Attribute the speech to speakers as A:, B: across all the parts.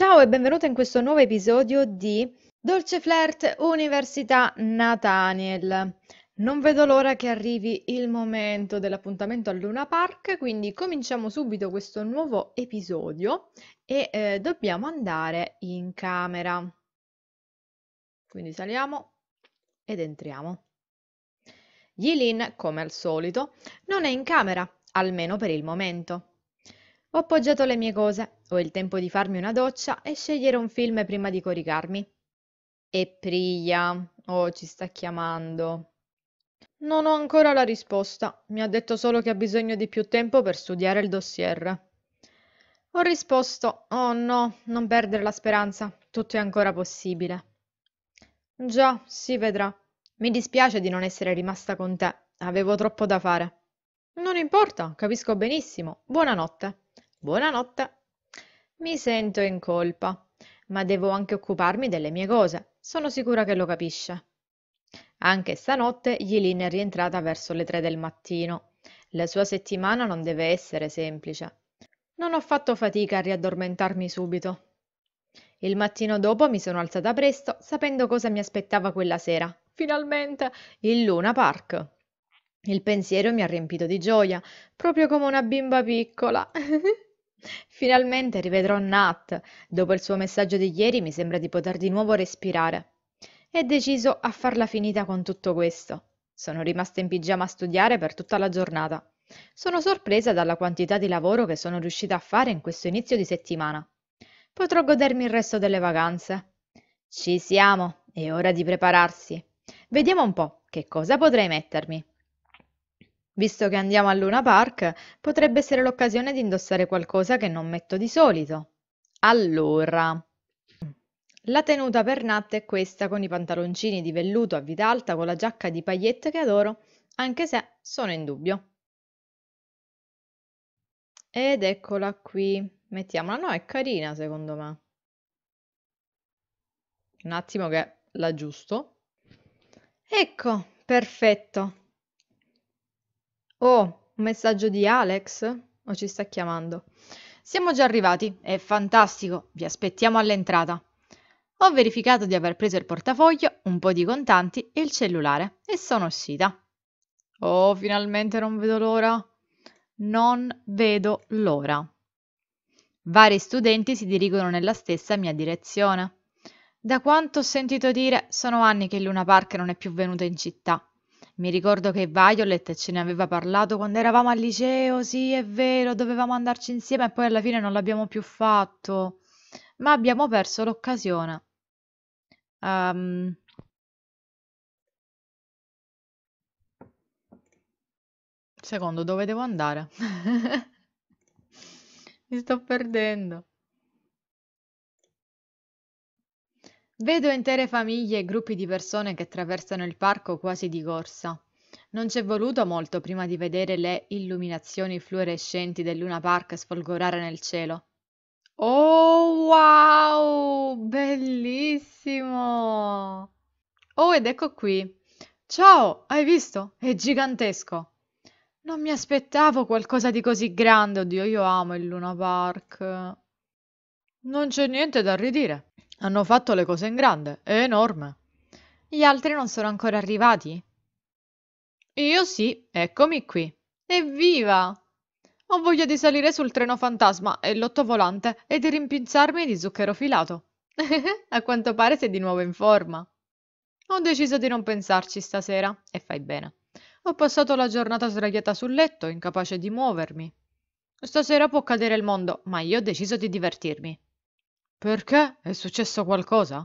A: Ciao e benvenuto in questo nuovo episodio di Dolce Flirt Università Nathaniel. Non vedo l'ora che arrivi il momento dell'appuntamento al Luna Park, quindi cominciamo subito questo nuovo episodio e eh, dobbiamo andare in camera. Quindi saliamo ed entriamo. Yilin, come al solito, non è in camera, almeno per il momento. Ho appoggiato le mie cose ho il tempo di farmi una doccia e scegliere un film prima di coricarmi. E Priya, oh, ci sta chiamando. Non ho ancora la risposta. Mi ha detto solo che ha bisogno di più tempo per studiare il dossier. Ho risposto: Oh no, non perdere la speranza, tutto è ancora possibile. Già, si vedrà. Mi dispiace di non essere rimasta con te, avevo troppo da fare. Non importa, capisco benissimo. Buonanotte. Buonanotte. Mi sento in colpa, ma devo anche occuparmi delle mie cose. Sono sicura che lo capisce. Anche stanotte Yilin è rientrata verso le tre del mattino. La sua settimana non deve essere semplice. Non ho fatto fatica a riaddormentarmi subito. Il mattino dopo mi sono alzata presto, sapendo cosa mi aspettava quella sera. Finalmente il Luna Park. Il pensiero mi ha riempito di gioia, proprio come una bimba piccola. Finalmente rivedrò Nat. Dopo il suo messaggio di ieri mi sembra di poter di nuovo respirare. È deciso a farla finita con tutto questo. Sono rimasta in pigiama a studiare per tutta la giornata. Sono sorpresa dalla quantità di lavoro che sono riuscita a fare in questo inizio di settimana. Potrò godermi il resto delle vacanze. Ci siamo, è ora di prepararsi. Vediamo un po' che cosa potrei mettermi. Visto che andiamo al Luna Park, potrebbe essere l'occasione di indossare qualcosa che non metto di solito. Allora, la tenuta per Nat è questa con i pantaloncini di velluto a vita alta con la giacca di pagliette che adoro, anche se sono in dubbio. Ed eccola qui. Mettiamola, no, è carina secondo me. Un attimo che l'aggiusto. Ecco, perfetto. Oh, un messaggio di Alex? O ci sta chiamando? Siamo già arrivati, è fantastico, vi aspettiamo all'entrata. Ho verificato di aver preso il portafoglio, un po' di contanti e il cellulare e sono uscita. Oh, finalmente non vedo l'ora. Non vedo l'ora. Vari studenti si dirigono nella stessa mia direzione. Da quanto ho sentito dire, sono anni che Luna Park non è più venuta in città. Mi ricordo che Violet ce ne aveva parlato quando eravamo al liceo, sì, è vero, dovevamo andarci insieme e poi alla fine non l'abbiamo più fatto. Ma abbiamo perso l'occasione. Ehm, Secondo, dove devo andare? Mi sto perdendo. Vedo intere famiglie e gruppi di persone che attraversano il parco quasi di corsa. Non c'è voluto molto prima di vedere le illuminazioni fluorescenti del Luna Park sfolgorare nel cielo. Oh wow! Bellissimo! Oh, ed ecco qui. Ciao, hai visto? È gigantesco. Non mi aspettavo qualcosa di così grande, oddio, io amo il Luna Park. Non c'è niente da ridire. Hanno fatto le cose in grande, è enorme. Gli altri non sono ancora arrivati? Io sì, eccomi qui. Evviva! Ho voglia di salire sul treno fantasma e l'ottovolante e di rimpinzarmi di zucchero filato. A quanto pare sei di nuovo in forma. Ho deciso di non pensarci stasera, e fai bene. Ho passato la giornata sdraiata sul letto, incapace di muovermi. Stasera può cadere il mondo, ma io ho deciso di divertirmi. Perché? È successo qualcosa?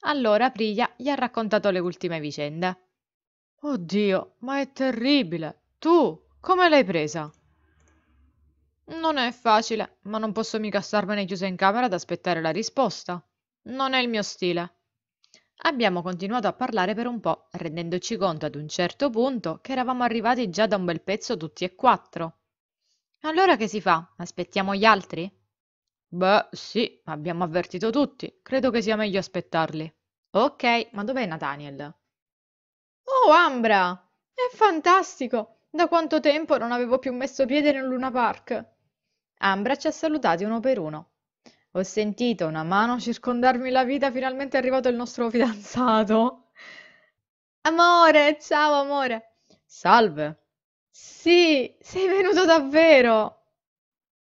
A: Allora Priya gli ha raccontato le ultime vicende. Oddio, ma è terribile! Tu, come l'hai presa? Non è facile, ma non posso mica starmene chiusa in camera ad aspettare la risposta. Non è il mio stile. Abbiamo continuato a parlare per un po', rendendoci conto ad un certo punto che eravamo arrivati già da un bel pezzo tutti e quattro. Allora che si fa? Aspettiamo gli altri? Beh, sì, abbiamo avvertito tutti. Credo che sia meglio aspettarli. Ok, ma dov'è Nathaniel? Oh, Ambra! È fantastico! Da quanto tempo non avevo più messo piede nel Luna Park! Ambra ci ha salutati uno per uno. Ho sentito una mano circondarmi la vita, finalmente è arrivato il nostro fidanzato. Amore, ciao amore. Salve. Sì, sei venuto davvero.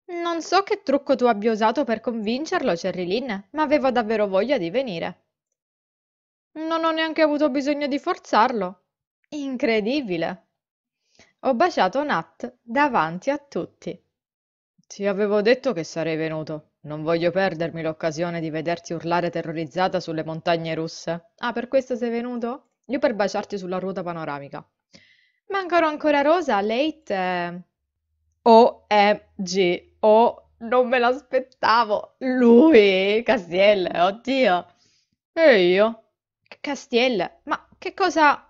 A: Non so che trucco tu abbia usato per convincerlo, Cherry Lynn, ma aveva davvero voglia di venire. Non ho neanche avuto bisogno di forzarlo. Incredibile. Ho baciato Nat davanti a tutti. Ti avevo detto che sarei venuto. Non voglio perdermi l'occasione di vederti urlare terrorizzata sulle montagne russe. Ah, per questo sei venuto? Io per baciarti sulla ruota panoramica. Mancano ancora Rosa, Late. Eh... OMG. Oh, non me l'aspettavo. Lui, Castiel, oddio. E io? Castiel, ma che cosa...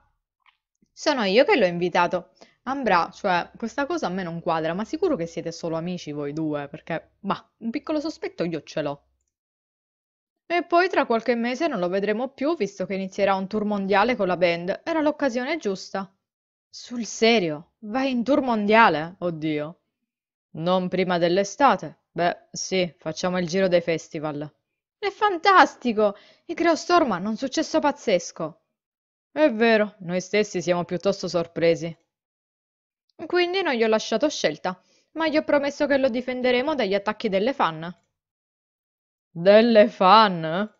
A: Sono io che l'ho invitato. Ambra, cioè, questa cosa a me non quadra, ma sicuro che siete solo amici voi due, perché, ma, un piccolo sospetto io ce l'ho. E poi tra qualche mese non lo vedremo più, visto che inizierà un tour mondiale con la band. Era l'occasione giusta. Sul serio? Vai in tour mondiale? Oddio. Non prima dell'estate? Beh, sì, facciamo il giro dei festival. È fantastico! I Creostorm hanno un successo pazzesco. È vero, noi stessi siamo piuttosto sorpresi. Quindi non gli ho lasciato scelta, ma gli ho promesso che lo difenderemo dagli attacchi delle fan. Delle fan?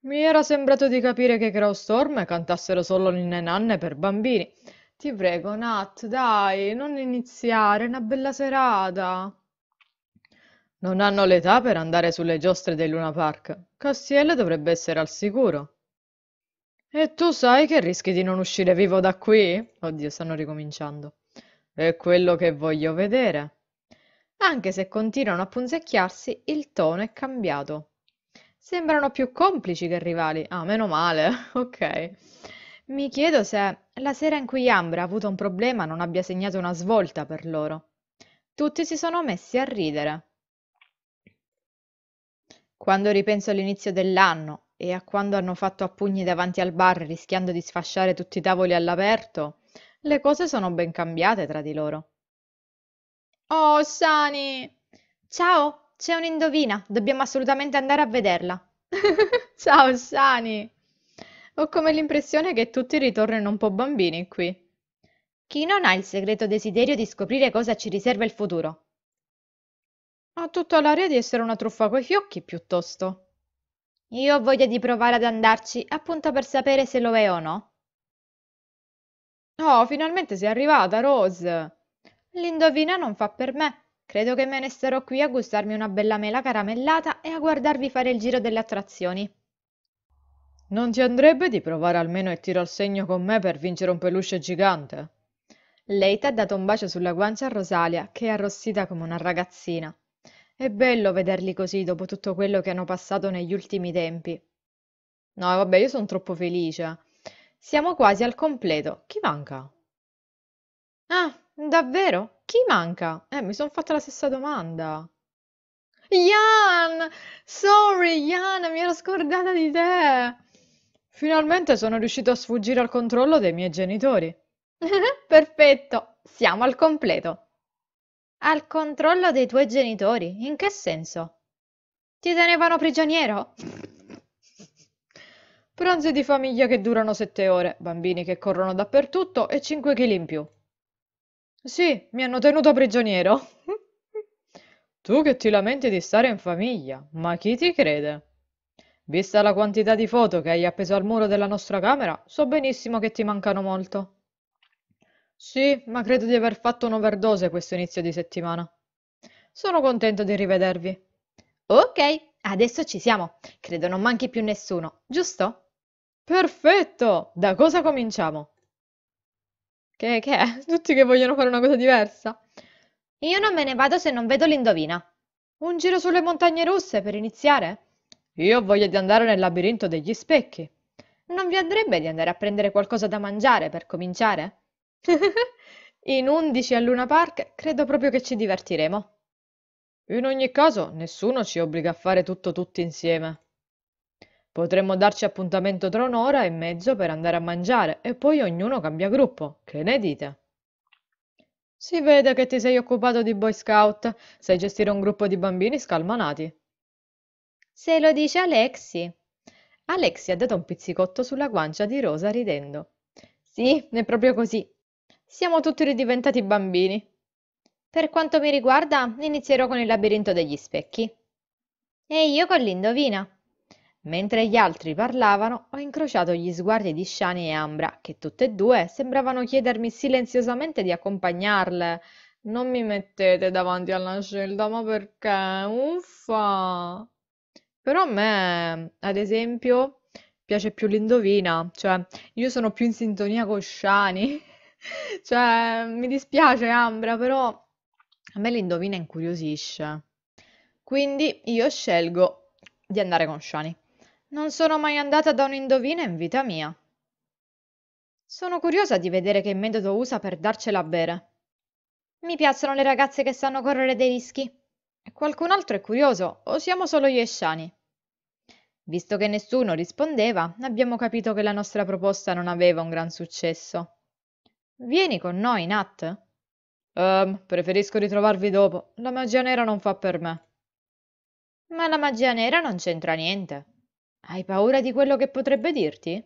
A: Mi era sembrato di capire che i Crowstorm cantassero solo ninne nanne per bambini, ti prego, Nat, dai, non iniziare, una bella serata. Non hanno l'età per andare sulle giostre del Luna Park. Castiel dovrebbe essere al sicuro. E tu sai che rischi di non uscire vivo da qui? Oddio, stanno ricominciando. È quello che voglio vedere. Anche se continuano a punzecchiarsi, il tono è cambiato. Sembrano più complici che rivali. Ah, meno male, ok. Mi chiedo se, la sera in cui Ambra ha avuto un problema, non abbia segnato una svolta per loro. Tutti si sono messi a ridere. Quando ripenso all'inizio dell'anno e a quando hanno fatto a pugni davanti al bar rischiando di sfasciare tutti i tavoli all'aperto, le cose sono ben cambiate tra di loro. Oh, Sani! Ciao, c'è un'indovina, dobbiamo assolutamente andare a vederla. Ciao, Sani! Ho come l'impressione che tutti ritornino un po' bambini qui. Chi non ha il segreto desiderio di scoprire cosa ci riserva il futuro? Ha tutta l'aria di essere una truffa coi fiocchi, piuttosto. Io ho voglia di provare ad andarci, appunto per sapere se lo è o no. Oh, finalmente sei arrivata, Rose. L'indovina non fa per me. Credo che me ne starò qui a gustarmi una bella mela caramellata e a guardarvi fare il giro delle attrazioni. Non ti andrebbe di provare almeno il tiro al segno con me per vincere un peluche gigante? Leita ha dato un bacio sulla guancia a Rosalia, che è arrossita come una ragazzina. È bello vederli così dopo tutto quello che hanno passato negli ultimi tempi. No, vabbè, io sono troppo felice. Siamo quasi al completo. Chi manca? Ah, davvero? Chi manca? Eh, mi sono fatta la stessa domanda. Jan! Sorry, Jan, mi ero scordata di te! Finalmente sono riuscito a sfuggire al controllo dei miei genitori. Perfetto, siamo al completo. Al controllo dei tuoi genitori? In che senso? Ti tenevano prigioniero? Pranzi di famiglia che durano sette ore, bambini che corrono dappertutto e 5 kg in più. Sì, mi hanno tenuto prigioniero. tu che ti lamenti di stare in famiglia, ma chi ti crede? Vista la quantità di foto che hai appeso al muro della nostra camera, so benissimo che ti mancano molto. Sì, ma credo di aver fatto un'overdose questo inizio di settimana. Sono contento di rivedervi. Ok, adesso ci siamo. Credo non manchi più nessuno, giusto? Perfetto! Da cosa cominciamo? Che, che è? Tutti che vogliono fare una cosa diversa. Io non me ne vado se non vedo l'indovina. Un giro sulle montagne russe per iniziare? Io ho voglia di andare nel labirinto degli specchi. Non vi andrebbe di andare a prendere qualcosa da mangiare per cominciare? In undici a Luna Park credo proprio che ci divertiremo. In ogni caso, nessuno ci obbliga a fare tutto tutti insieme. Potremmo darci appuntamento tra un'ora e mezzo per andare a mangiare e poi ognuno cambia gruppo. Che ne dite? Si vede che ti sei occupato di Boy Scout, sai gestire un gruppo di bambini scalmanati. Se lo dice Alexi. Alexi ha dato un pizzicotto sulla guancia di Rosa ridendo. Sì, è proprio così. Siamo tutti ridiventati bambini. Per quanto mi riguarda, inizierò con il labirinto degli specchi. E io con l'indovina. Mentre gli altri parlavano, ho incrociato gli sguardi di Shani e Ambra, che tutte e due sembravano chiedermi silenziosamente di accompagnarle. Non mi mettete davanti alla scelta, ma perché? Uffa! Però a me, ad esempio, piace più l'indovina, cioè io sono più in sintonia con Shani, cioè mi dispiace Ambra, però a me l'indovina incuriosisce. Quindi io scelgo di andare con Shani. Non sono mai andata da un'indovina in vita mia. Sono curiosa di vedere che metodo usa per darcela a bere. Mi piacciono le ragazze che sanno correre dei rischi. Qualcun altro è curioso o siamo solo io e Shani? Visto che nessuno rispondeva, abbiamo capito che la nostra proposta non aveva un gran successo. Vieni con noi, Nat? Ehm, preferisco ritrovarvi dopo. La magia nera non fa per me. Ma la magia nera non c'entra niente. Hai paura di quello che potrebbe dirti?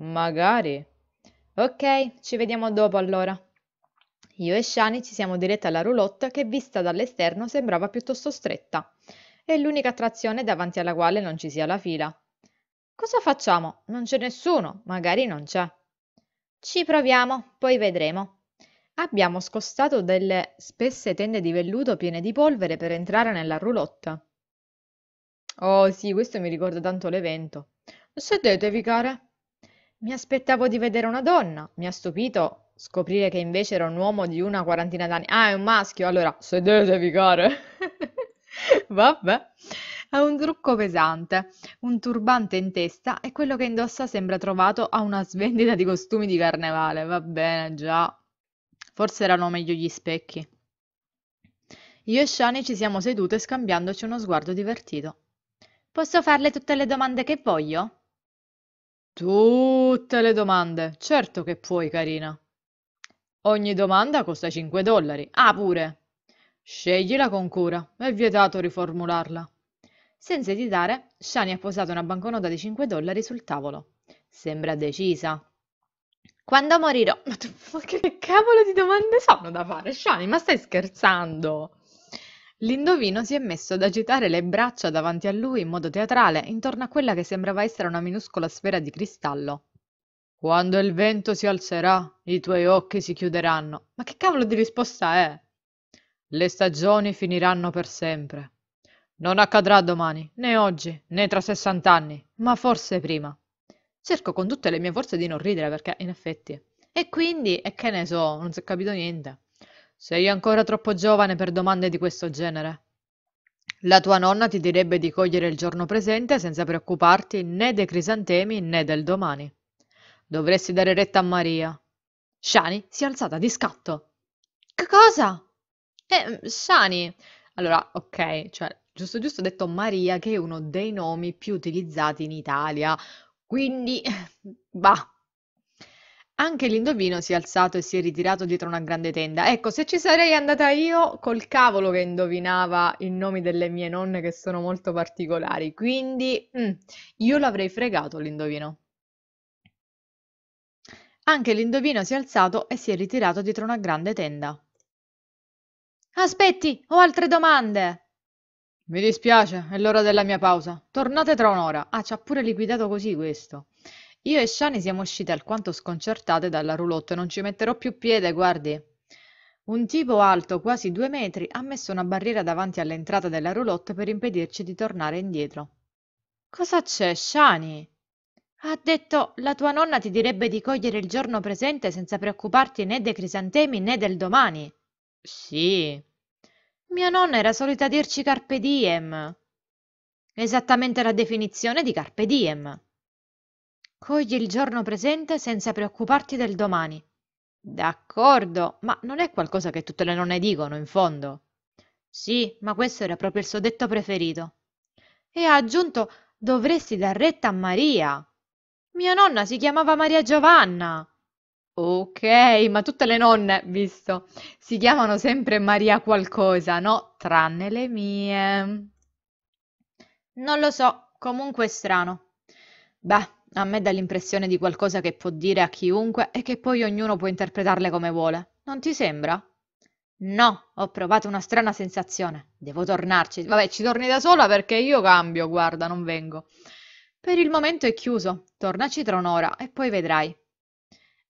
A: Magari. Ok, ci vediamo dopo allora. Io e Shani ci siamo diretti alla roulotte che vista dall'esterno sembrava piuttosto stretta. È l'unica attrazione davanti alla quale non ci sia la fila. Cosa facciamo? Non c'è nessuno, magari non c'è. Ci proviamo, poi vedremo. Abbiamo scostato delle spesse tende di velluto piene di polvere per entrare nella roulotte. Oh sì, questo mi ricorda tanto l'evento. Sedetevi, care. Mi aspettavo di vedere una donna. Mi ha stupito scoprire che invece era un uomo di una quarantina d'anni. Ah, è un maschio, allora sedetevi, care. Vabbè. Ha un trucco pesante, un turbante in testa e quello che indossa sembra trovato a una svendita di costumi di carnevale. Va bene, già. Forse erano meglio gli specchi. Io e Shani ci siamo sedute scambiandoci uno sguardo divertito. Posso farle tutte le domande che voglio? Tutte le domande. Certo che puoi, carina. Ogni domanda costa 5 dollari. Ah, pure. Scegliela con cura, è vietato riformularla. Senza esitare, Shani ha posato una banconota di 5 dollari sul tavolo. Sembra decisa. Quando morirò? Ma, tu, che cavolo di domande sono da fare, Shani? Ma stai scherzando? L'indovino si è messo ad agitare le braccia davanti a lui in modo teatrale, intorno a quella che sembrava essere una minuscola sfera di cristallo. Quando il vento si alzerà, i tuoi occhi si chiuderanno. Ma che cavolo di risposta è? Le stagioni finiranno per sempre. Non accadrà domani, né oggi, né tra sessant'anni, ma forse prima. Cerco con tutte le mie forze di non ridere perché, in effetti. E quindi, e che ne so, non si è capito niente. Sei ancora troppo giovane per domande di questo genere. La tua nonna ti direbbe di cogliere il giorno presente senza preoccuparti né dei crisantemi né del domani. Dovresti dare retta a Maria. Shani si è alzata di scatto. Che cosa? Eh, mhmm, Sani. Allora, ok, cioè, giusto giusto ho detto Maria, che è uno dei nomi più utilizzati in Italia, quindi bah. Anche l'indovino si è alzato e si è ritirato dietro una grande tenda. Ecco, se ci sarei andata io, col cavolo che indovinava i nomi delle mie nonne che sono molto particolari, quindi, mh, mm, io l'avrei fregato l'indovino. Anche l'indovino si è alzato e si è ritirato dietro una grande tenda. Aspetti, ho altre domande! Mi dispiace, è l'ora della mia pausa. Tornate tra un'ora. Ah, ci ha pure liquidato così questo. Io e Shani siamo uscite alquanto sconcertate dalla roulotte, non ci metterò più piede, guardi. Un tipo alto, quasi due metri, ha messo una barriera davanti all'entrata della roulotte per impedirci di tornare indietro. Cosa c'è, Shani? Ha detto, la tua nonna ti direbbe di cogliere il giorno presente senza preoccuparti né dei crisantemi né del domani. Sì. Mia nonna era solita dirci carpe diem. Esattamente la definizione di carpe diem. Cogli il giorno presente senza preoccuparti del domani. D'accordo, ma non è qualcosa che tutte le nonne dicono, in fondo. Sì, ma questo era proprio il suo detto preferito. E ha aggiunto dovresti dar retta a Maria. Mia nonna si chiamava Maria Giovanna. Ok, ma tutte le nonne, visto, si chiamano sempre Maria qualcosa, no? Tranne le mie. Non lo so, comunque è strano. Beh, a me dà l'impressione di qualcosa che può dire a chiunque e che poi ognuno può interpretarle come vuole. Non ti sembra? No, ho provato una strana sensazione. Devo tornarci. Vabbè, ci torni da sola perché io cambio, guarda, non vengo. Per il momento è chiuso. Tornaci tra un'ora e poi vedrai.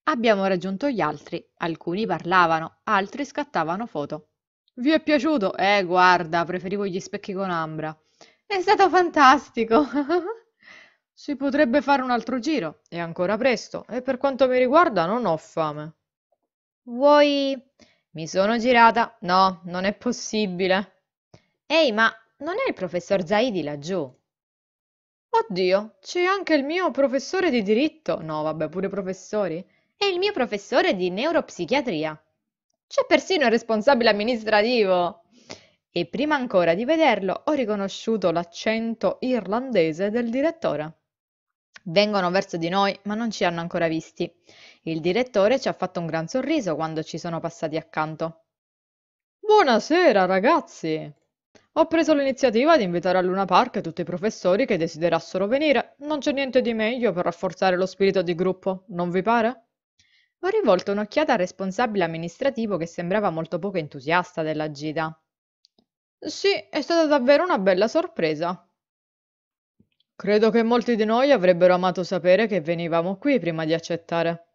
A: Abbiamo raggiunto gli altri, alcuni parlavano, altri scattavano foto. Vi è piaciuto? Eh, guarda, preferivo gli specchi con Ambra. È stato fantastico! Si potrebbe fare un altro giro, è ancora presto, e per quanto mi riguarda non ho fame. Vuoi... Mi sono girata. No, non è possibile. Ehi, ma non è il professor Zaidi laggiù? Oddio, c'è anche il mio professore di diritto. No, vabbè, pure professori. È il mio professore di neuropsichiatria. C'è persino il responsabile amministrativo. E prima ancora di vederlo ho riconosciuto l'accento irlandese del direttore. Vengono verso di noi, ma non ci hanno ancora visti. Il direttore ci ha fatto un gran sorriso quando ci sono passati accanto. Buonasera, ragazzi! Ho preso l'iniziativa di invitare a Luna Park tutti i professori che desiderassero venire. Non c'è niente di meglio per rafforzare lo spirito di gruppo, non vi pare? Ho rivolto un'occhiata al responsabile amministrativo che sembrava molto poco entusiasta della gita. Sì, è stata davvero una bella sorpresa. Credo che molti di noi avrebbero amato sapere che venivamo qui prima di accettare.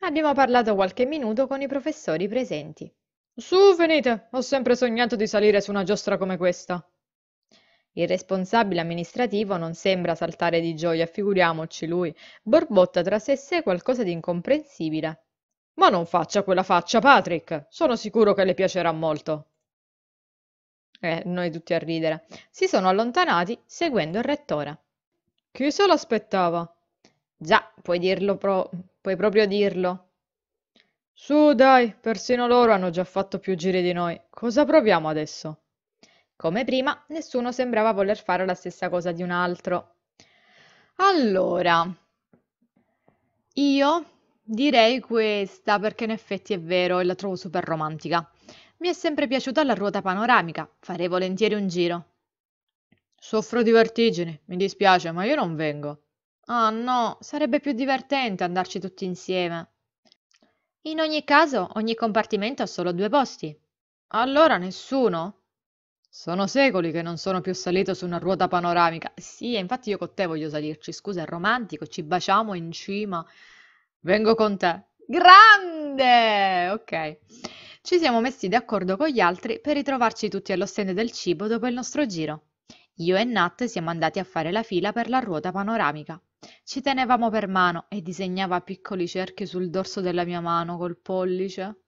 A: Abbiamo parlato qualche minuto con i professori presenti. Su, venite! Ho sempre sognato di salire su una giostra come questa. Il responsabile amministrativo non sembra saltare di gioia, figuriamoci lui. Borbotta tra sé e sé qualcosa di incomprensibile. Ma non faccia quella faccia, Patrick! Sono sicuro che le piacerà molto. Eh, noi tutti a ridere. Si sono allontanati seguendo il rettore. Chi se l'aspettava? Già, puoi dirlo pro... puoi proprio dirlo. Su, dai, persino loro hanno già fatto più giri di noi. Cosa proviamo adesso? Come prima, nessuno sembrava voler fare la stessa cosa di un altro. Allora, io direi questa perché in effetti è vero e la trovo super romantica. Mi è sempre piaciuta la ruota panoramica, farei volentieri un giro. Soffro di vertigini, mi dispiace, ma io non vengo. Ah no, sarebbe più divertente andarci tutti insieme. In ogni caso, ogni compartimento ha solo due posti. Allora nessuno? Sono secoli che non sono più salito su una ruota panoramica. Sì, e infatti io con te voglio salirci. Scusa, è romantico, ci baciamo in cima. Vengo con te. Grande! Ok. Ci siamo messi d'accordo con gli altri per ritrovarci tutti allo stand del cibo dopo il nostro giro. Io e Nat siamo andati a fare la fila per la ruota panoramica. Ci tenevamo per mano e disegnava piccoli cerchi sul dorso della mia mano col pollice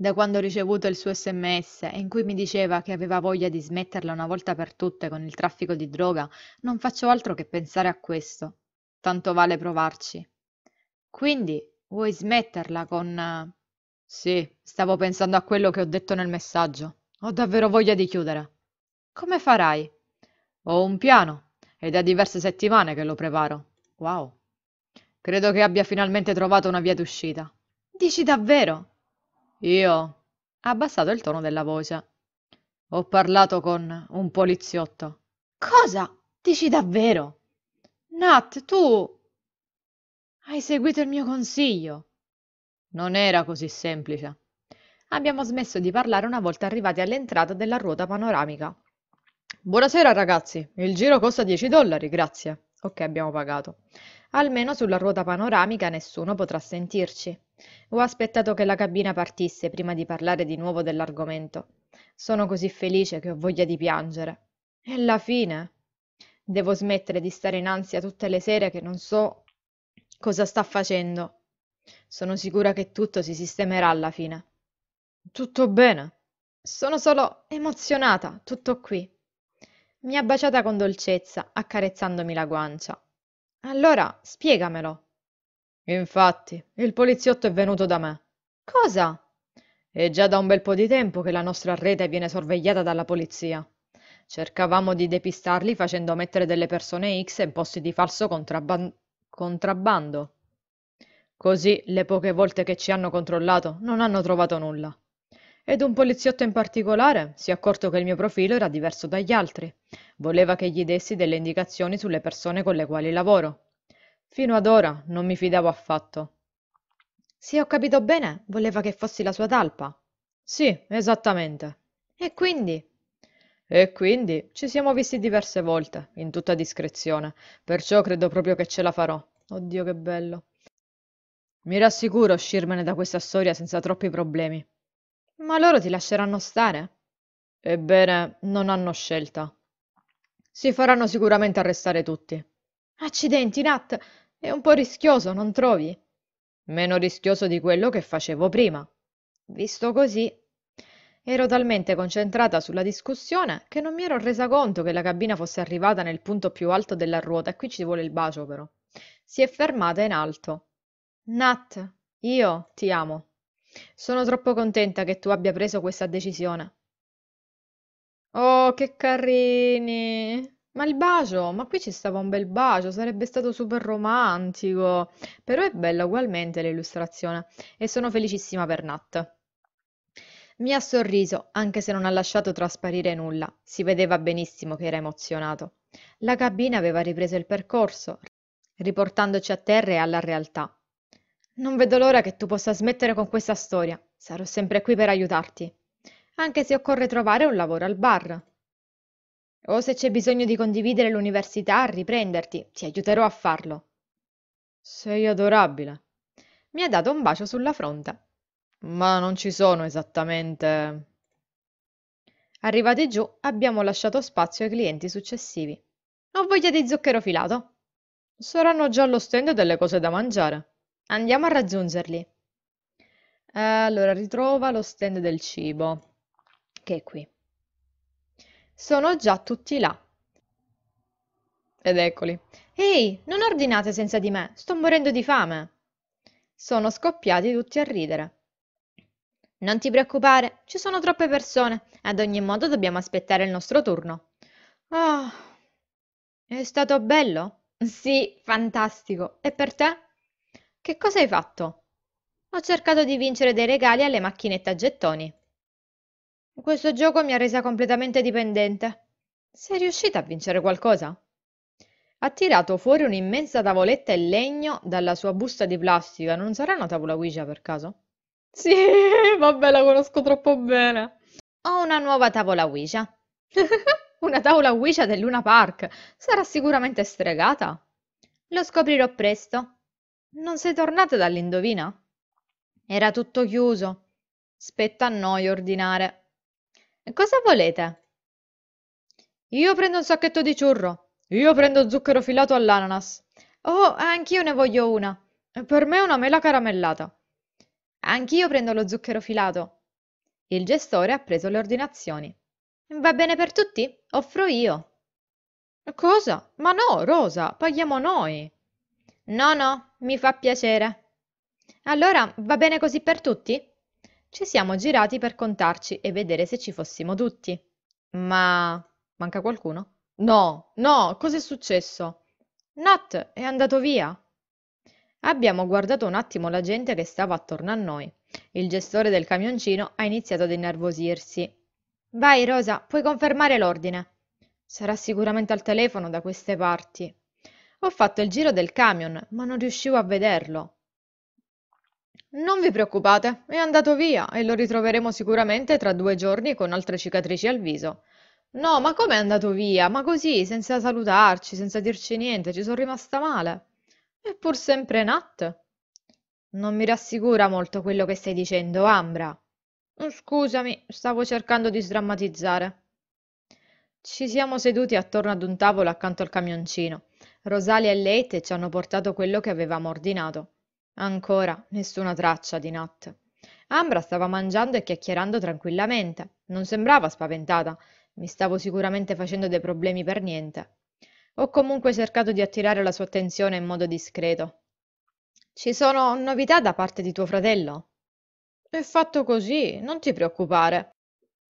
A: da quando ho ricevuto il suo sms in cui mi diceva che aveva voglia di smetterla una volta per tutte con il traffico di droga, non faccio altro che pensare a questo. Tanto vale provarci. Quindi, vuoi smetterla con... Sì, stavo pensando a quello che ho detto nel messaggio. Ho davvero voglia di chiudere. Come farai? Ho un piano, è da diverse settimane che lo preparo. Wow. Credo che abbia finalmente trovato una via d'uscita. Dici davvero? Io ha abbassato il tono della voce. Ho parlato con un poliziotto. Cosa? Dici davvero? Nat, tu hai seguito il mio consiglio. Non era così semplice. Abbiamo smesso di parlare una volta arrivati all'entrata della ruota panoramica. Buonasera ragazzi, il giro costa 10 dollari, grazie. Ok, abbiamo pagato. Almeno sulla ruota panoramica nessuno potrà sentirci. Ho aspettato che la cabina partisse prima di parlare di nuovo dell'argomento. Sono così felice che ho voglia di piangere. È la fine? Devo smettere di stare in ansia tutte le sere che non so cosa sta facendo. Sono sicura che tutto si sistemerà alla fine. Tutto bene. Sono solo emozionata, tutto qui. Mi ha baciata con dolcezza, accarezzandomi la guancia. Allora, spiegamelo. Infatti, il poliziotto è venuto da me. Cosa? È già da un bel po' di tempo che la nostra rete viene sorvegliata dalla polizia. Cercavamo di depistarli facendo mettere delle persone X in posti di falso contrabban- contrabbando. Così le poche volte che ci hanno controllato non hanno trovato nulla. Ed un poliziotto in particolare si è accorto che il mio profilo era diverso dagli altri. Voleva che gli dessi delle indicazioni sulle persone con le quali lavoro. Fino ad ora non mi fidavo affatto. Se ho capito bene, voleva che fossi la sua talpa. Sì, esattamente. E quindi? E quindi ci siamo visti diverse volte, in tutta discrezione, perciò credo proprio che ce la farò. Oddio, che bello. Mi rassicuro uscirmene da questa storia senza troppi problemi. Ma loro ti lasceranno stare. Ebbene, non hanno scelta. Si faranno sicuramente arrestare tutti. Accidenti, Nat, è un po' rischioso, non trovi? Meno rischioso di quello che facevo prima. Visto così, ero talmente concentrata sulla discussione che non mi ero resa conto che la cabina fosse arrivata nel punto più alto della ruota, e qui ci vuole il bacio però. Si è fermata in alto. Nat, io ti amo. Sono troppo contenta che tu abbia preso questa decisione. Oh, che carini! Ma il bacio, ma qui ci stava un bel bacio, sarebbe stato super romantico. Però è bella ugualmente l'illustrazione e sono felicissima per Nat. Mi ha sorriso, anche se non ha lasciato trasparire nulla. Si vedeva benissimo che era emozionato. La cabina aveva ripreso il percorso, riportandoci a terra e alla realtà. Non vedo l'ora che tu possa smettere con questa storia. Sarò sempre qui per aiutarti. Anche se occorre trovare un lavoro al bar. O se c'è bisogno di condividere l'università, riprenderti, ti aiuterò a farlo. Sei adorabile. Mi ha dato un bacio sulla fronte. Ma non ci sono esattamente. Arrivati giù, abbiamo lasciato spazio ai clienti successivi. Ho voglia di zucchero filato. Saranno già allo stand delle cose da mangiare. Andiamo a raggiungerli. Allora, ritrova lo stand del cibo, che è qui. Sono già tutti là. Ed eccoli. Ehi, non ordinate senza di me, sto morendo di fame. Sono scoppiati tutti a ridere. Non ti preoccupare, ci sono troppe persone. Ad ogni modo dobbiamo aspettare il nostro turno. Oh, è stato bello? Sì, fantastico. E per te? Che cosa hai fatto? Ho cercato di vincere dei regali alle macchinette a gettoni. Questo gioco mi ha resa completamente dipendente. Sei riuscita a vincere qualcosa? Ha tirato fuori un'immensa tavoletta in legno dalla sua busta di plastica. Non sarà una tavola Ouija per caso? Sì, vabbè, la conosco troppo bene. Ho una nuova tavola Ouija. una tavola Ouija del Luna Park. Sarà sicuramente stregata. Lo scoprirò presto non sei tornata dall'indovina era tutto chiuso spetta a noi ordinare e cosa volete io prendo un sacchetto di ciurro io prendo zucchero filato all'ananas oh anch'io ne voglio una per me una mela caramellata anch'io prendo lo zucchero filato il gestore ha preso le ordinazioni va bene per tutti offro io cosa ma no rosa paghiamo noi no no mi fa piacere. Allora, va bene così per tutti? Ci siamo girati per contarci e vedere se ci fossimo tutti. Ma manca qualcuno? No, no, cos'è successo? Nat è andato via. Abbiamo guardato un attimo la gente che stava attorno a noi. Il gestore del camioncino ha iniziato ad innervosirsi. Vai, Rosa, puoi confermare l'ordine. Sarà sicuramente al telefono da queste parti. Ho fatto il giro del camion, ma non riuscivo a vederlo. Non vi preoccupate, è andato via e lo ritroveremo sicuramente tra due giorni con altre cicatrici al viso. No, ma come è andato via? Ma così, senza salutarci, senza dirci niente, ci sono rimasta male. È pur sempre Nat. Non mi rassicura molto quello che stai dicendo, Ambra. Mm, scusami, stavo cercando di sdrammatizzare. Ci siamo seduti attorno ad un tavolo accanto al camioncino. Rosalia e Leite ci hanno portato quello che avevamo ordinato. Ancora nessuna traccia di Nat. Ambra stava mangiando e chiacchierando tranquillamente. Non sembrava spaventata. Mi stavo sicuramente facendo dei problemi per niente. Ho comunque cercato di attirare la sua attenzione in modo discreto. Ci sono novità da parte di tuo fratello? È fatto così, non ti preoccupare.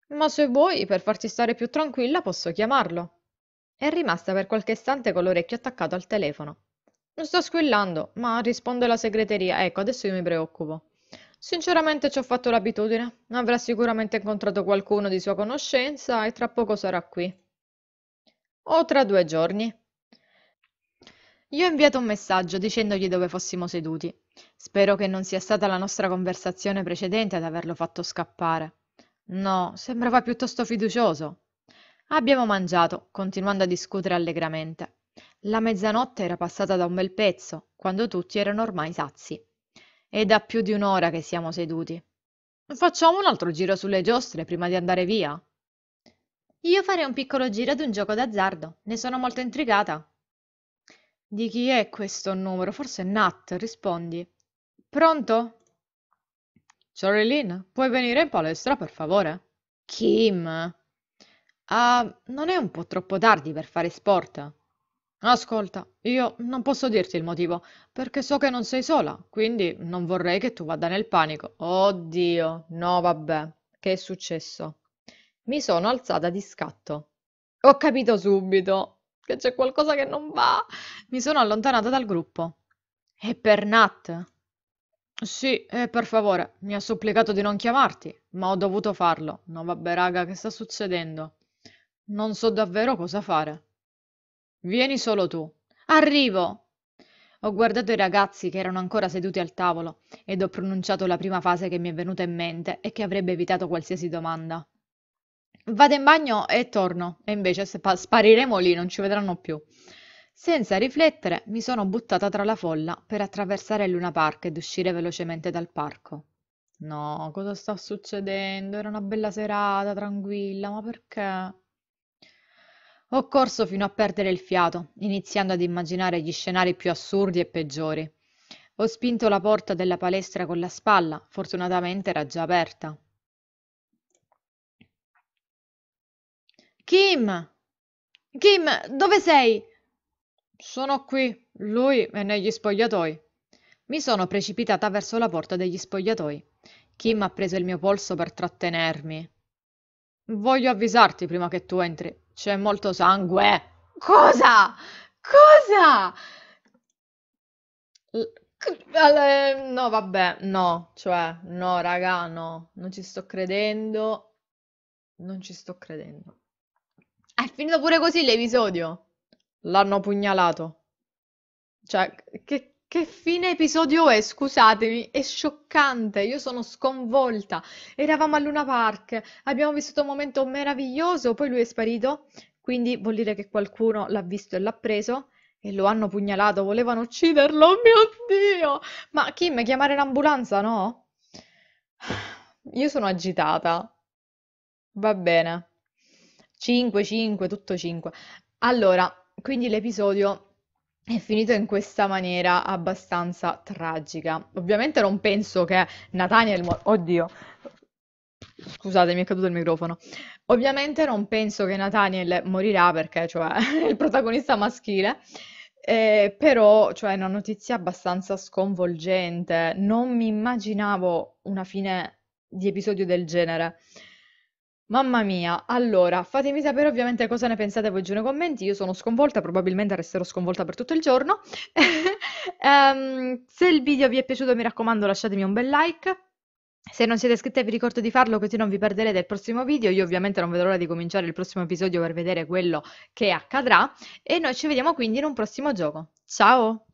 A: Ma se vuoi, per farti stare più tranquilla, posso chiamarlo. È rimasta per qualche istante con l'orecchio attaccato al telefono. Non sto squillando, ma risponde la segreteria. Ecco, adesso io mi preoccupo. Sinceramente ci ho fatto l'abitudine. Avrà sicuramente incontrato qualcuno di sua conoscenza e tra poco sarà qui. O tra due giorni. Gli ho inviato un messaggio dicendogli dove fossimo seduti. Spero che non sia stata la nostra conversazione precedente ad averlo fatto scappare. No, sembrava piuttosto fiducioso. Abbiamo mangiato, continuando a discutere allegramente. La mezzanotte era passata da un bel pezzo, quando tutti erano ormai sazi. È da più di un'ora che siamo seduti. Facciamo un altro giro sulle giostre prima di andare via. Io farei un piccolo giro ad un gioco d'azzardo, ne sono molto intrigata. Di chi è questo numero? Forse Nat, rispondi. Pronto? Charlene, puoi venire in palestra per favore? Kim? Ah, non è un po' troppo tardi per fare sport? Ascolta, io non posso dirti il motivo, perché so che non sei sola, quindi non vorrei che tu vada nel panico. Oddio, no vabbè, che è successo? Mi sono alzata di scatto. Ho capito subito che c'è qualcosa che non va. Mi sono allontanata dal gruppo. E per Nat? Sì, eh, per favore, mi ha supplicato di non chiamarti, ma ho dovuto farlo. No vabbè, raga, che sta succedendo? Non so davvero cosa fare. Vieni solo tu. Arrivo! Ho guardato i ragazzi che erano ancora seduti al tavolo ed ho pronunciato la prima frase che mi è venuta in mente e che avrebbe evitato qualsiasi domanda. Vado in bagno e torno, e invece spa- spariremo lì, non ci vedranno più. Senza riflettere, mi sono buttata tra la folla per attraversare il Luna Park ed uscire velocemente dal parco. No, cosa sta succedendo? Era una bella serata, tranquilla, ma perché? ho corso fino a perdere il fiato iniziando ad immaginare gli scenari più assurdi e peggiori ho spinto la porta della palestra con la spalla fortunatamente era già aperta kim kim dove sei sono qui lui è negli spogliatoi mi sono precipitata verso la porta degli spogliatoi kim ha preso il mio polso per trattenermi voglio avvisarti prima che tu entri c'è molto sangue. Cosa? Cosa? L- no, vabbè, no, cioè, no, raga, no, non ci sto credendo, non ci sto credendo. È finito pure così l'episodio. L'hanno pugnalato. Cioè, che, che fine episodio è? Scusatemi, è scioccante, io sono sconvolta. Eravamo a Luna Park, abbiamo vissuto un momento meraviglioso, poi lui è sparito, quindi vuol dire che qualcuno l'ha visto e l'ha preso e lo hanno pugnalato, volevano ucciderlo, oh mio Dio! Ma Kim, chiamare l'ambulanza, no? Io sono agitata. Va bene. 5, 5, tutto 5. Allora, quindi l'episodio è finito in questa maniera abbastanza tragica. Ovviamente non penso che Nathaniel... Mo- Oddio, Scusate, mi è caduto il microfono. Ovviamente non penso che Nathaniel morirà perché, cioè, è il protagonista maschile. Eh, però, cioè, è una notizia abbastanza sconvolgente. Non mi immaginavo una fine di episodio del genere. Mamma mia, allora fatemi sapere ovviamente cosa ne pensate voi giù nei commenti, io sono sconvolta, probabilmente resterò sconvolta per tutto il giorno. um, se il video vi è piaciuto mi raccomando lasciatemi un bel like, se non siete iscritti vi ricordo di farlo così non vi perderete il prossimo video, io ovviamente non vedo l'ora di cominciare il prossimo episodio per vedere quello che accadrà e noi ci vediamo quindi in un prossimo gioco. Ciao!